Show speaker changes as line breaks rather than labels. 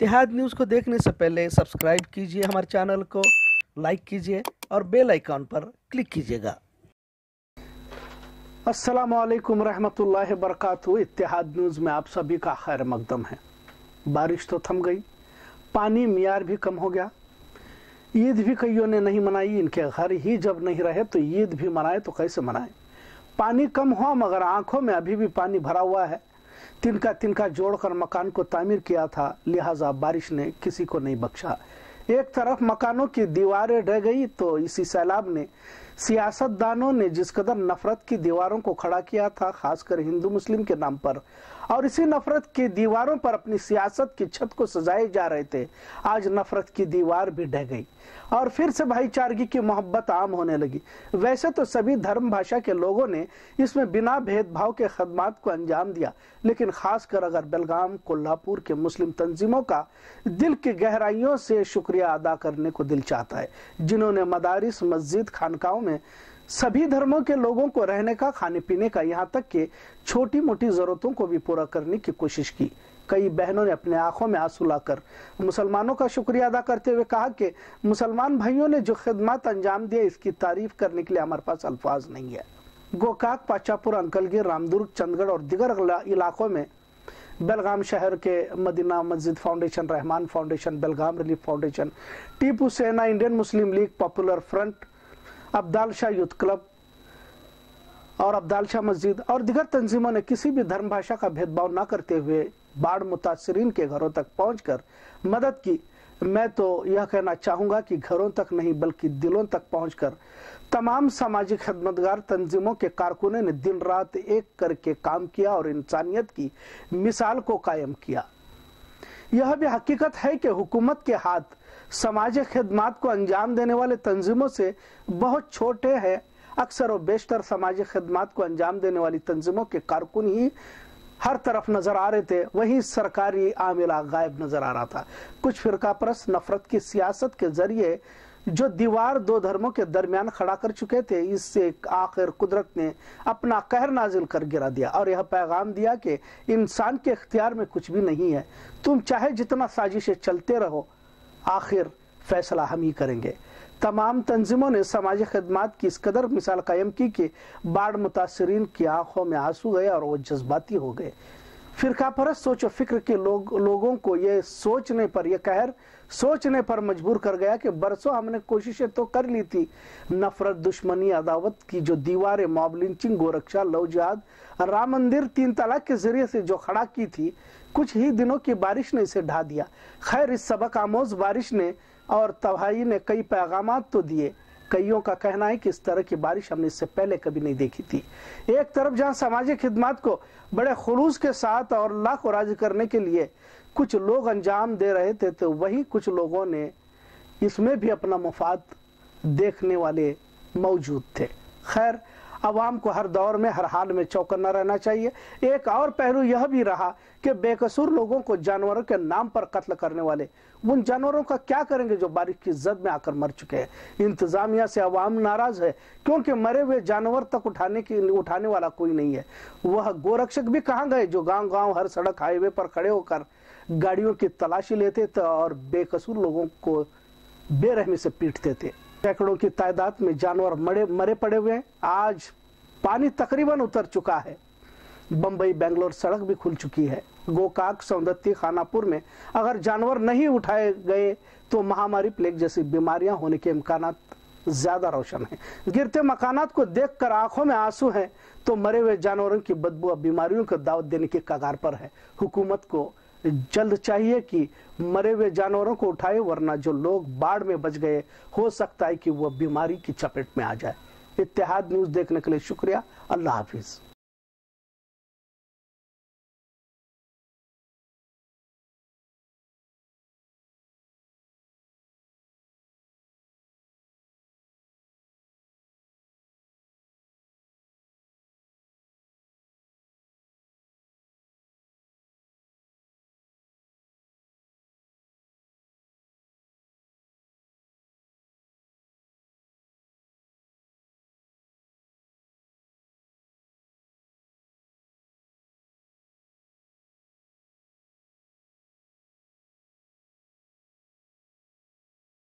اتحاد نیوز کو دیکھنے سے پہلے سبسکرائب کیجئے ہمارے چینل کو لائک کیجئے اور بیل آئیکن پر کلک کیجئے گا السلام علیکم رحمت اللہ برکاتہ اتحاد نیوز میں آپ سبھی کا خیر مقدم ہے بارش تو تھم گئی پانی معیار بھی کم ہو گیا عید بھی کئیوں نے نہیں منائی ان کے گھر ہی جب نہیں رہے تو عید بھی منائے تو کیسے منائے پانی کم ہوا مگر آنکھوں میں ابھی بھی پانی بھرا ہوا ہے تنکا تن کا جوڑ کر مکان کو تعمیر کیا تھا لہٰذا بارش نے کسی کو نہیں بخشا ایک طرف مکانوں کی دیواریں رہ گئی تو اسی سیلاب نے سیاست دانوں نے جس قدر نفرت کی دیواروں کو کھڑا کیا تھا خاص کر ہندو مسلم کے نام پر اور اسی نفرت کی دیواروں پر اپنی سیاست کی چھت کو سجائے جا رہے تھے آج نفرت کی دیوار بھی ڈہ گئی اور پھر سے بھائی چارگی کی محبت عام ہونے لگی ویسے تو سبھی دھرم بھاشا کے لوگوں نے اس میں بنا بھید بھاؤ کے خدمات کو انجام دیا لیکن خاص کر اگر بلگام کولہا کے مسلم تنظیموں کا دل کی گہرائیوں سے شکریہ ادا کرنے کو دل چاہتا ہے جنہوں نے مدارس مسجد خانقاہوں میں سبھی دھرموں کے لوگوں کو رہنے کا کھانے پینے کا یہاں تک کہ چھوٹی موٹی ضرورتوں کو بھی پورا کرنے کی کوشش کی کئی بہنوں نے اپنے آنکھوں میں آنسو لا کر مسلمانوں کا شکریہ ادا کرتے ہوئے کہا کہ مسلمان بھائیوں نے جو خدمات انجام دیا اس کی تعریف کرنے کے لیے ہمارے پاس الفاظ نہیں ہے گوکاک پاچاپور انکل گیر رامدور چند گڑھ اور دیگر علاقوں میں بلغام شہر کے Madina Masjid Foundation Rehman Foundation Belgaum Relief Foundation Tipu Sena Indian Muslim League Popular Front Abdal Shah youth club اور عبدال شاہ مسجد اور دیگر تنظیموں نے کسی بھی دھرم بھاشا کا بھید باؤ نہ کرتے ہوئے باڑ متاثرین کے گھروں تک پہنچ کر مدد کی میں تو یہ کہنا چاہوں گا کہ گھروں تک نہیں بلکہ دلوں تک پہنچ کر تمام سماجی خدمتگار تنظیموں کے کارکنے نے دن رات ایک کر کے کام کیا اور انسانیت کی مثال کو قائم کیا یہ بھی حقیقت ہے کہ حکومت کے ہاتھ سماجی خدمات کو انجام دینے والے تنظیموں سے بہت چھوٹے ہیں اکثر و بیشتر سماجی خدمات کو انجام دینے والی تنظیموں کے کارکن ہی ہر طرف نظر آ رہے تھے وہی سرکاری عاملہ غائب نظر آ رہا تھا کچھ فرقہ پرست نفرت کی سیاست کے ذریعے جو دیوار دو دھرموں کے درمیان کھڑا کر چکے تھے اس سے آخر قدرت نے اپنا قہر نازل کر گرا دیا اور یہ پیغام دیا کہ انسان کے اختیار میں کچھ بھی نہیں ہے تم چاہے جتنا سازشیں چلتے رہو آخر فیصلہ ہم ہی کریں گے تمام تنظیموں نے سماجی خدمات کی اس قدر مثال قائم کی کہ باڑ متاثرین کی آنکھوں میں آنسو گئے اور وہ جذباتی ہو گئے فرقہ پرست سوچ و فکر کے لوگ لوگوں کو یہ سوچنے پر یہ قہر سوچنے پر مجبور کر گیا کہ برسوں ہم نے کوششیں تو کر لی تھی نفرت دشمنی عداوت کی جو دیوار موب لنچنگ گورکشا لو جہاد رام مندر تین طلاق کے ذریعے سے جو کھڑا کی تھی کچھ ہی دنوں کی بارش نے اسے ڈھا دیا خیر اس سبق آموز بارش نے اور تباہی نے کئی پیغامات تو دیے کئیوں کا کہنا ہے کہ اس اس طرح کی بارش ہم نے سے پہلے کبھی نہیں دیکھی تھی ایک طرف جہاں سماجی خدمات کو بڑے خلوص کے ساتھ اور لاکھوں راضی کرنے کے لیے کچھ لوگ انجام دے رہے تھے تو وہی کچھ لوگوں نے اس میں بھی اپنا مفاد دیکھنے والے موجود تھے خیر عوام کو ہر دور میں ہر حال میں نہ رہنا چاہیے ایک اور پہلو یہ بھی رہا کہ بے قصور لوگوں کو جانوروں کے نام پر قتل کرنے والے ان جانوروں کا کیا کریں گے جو بارش کی زد میں آ کر مر چکے ہیں انتظامیہ سے عوام ناراض ہے کیونکہ مرے ہوئے جانور تک اٹھانے کی اٹھانے والا کوئی نہیں ہے وہ گورکشک بھی کہاں گئے جو گاؤں گاؤں ہر سڑک ہائی وے پر کھڑے ہو کر گاڑیوں کی تلاشی لیتے تھے اور بے قصور لوگوں کو بے رحمی سے پیٹتے تھے کی تعداد میں جانور مرے پڑے ہوئے ہیں آج پانی تقریباً اتر چکا ہے بمبئی بینگلور سڑک بھی کھل چکی ہے گوکاک سوندتی خانہ پور میں اگر جانور نہیں اٹھائے گئے تو مہاماری پلیگ جیسی بیماریاں ہونے کے امکانات زیادہ روشن ہیں گرتے مکانات کو دیکھ کر آنکھوں میں آنسو ہیں تو مرے ہوئے جانوروں کی بدبو بیماریوں کو دعوت دینے کے کگار پر ہے حکومت کو جلد چاہیے کہ مرے ہوئے جانوروں کو اٹھائے ورنہ جو لوگ باڑ میں بچ گئے ہو سکتا ہے کہ وہ بیماری کی چپیٹ میں آ جائے اتحاد نیوز دیکھنے کے لیے شکریہ اللہ حافظ